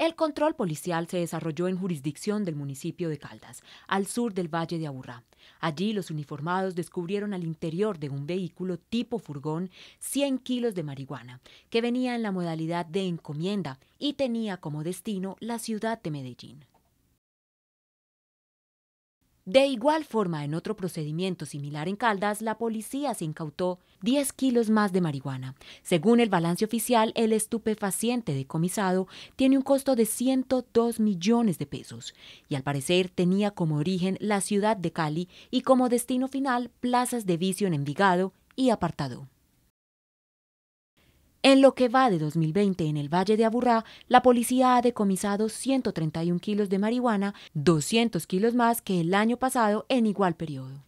El control policial se desarrolló en jurisdicción del municipio de Caldas, al sur del Valle de Aburrá. Allí los uniformados descubrieron al interior de un vehículo tipo furgón 100 kilos de marihuana, que venía en la modalidad de encomienda y tenía como destino la ciudad de Medellín. De igual forma, en otro procedimiento similar en Caldas, la policía se incautó 10 kilos más de marihuana. Según el balance oficial, el estupefaciente decomisado tiene un costo de 102 millones de pesos y al parecer tenía como origen la ciudad de Cali y como destino final plazas de vicio en Envigado y Apartado. En lo que va de 2020 en el Valle de Aburrá, la policía ha decomisado 131 kilos de marihuana, 200 kilos más que el año pasado en igual periodo.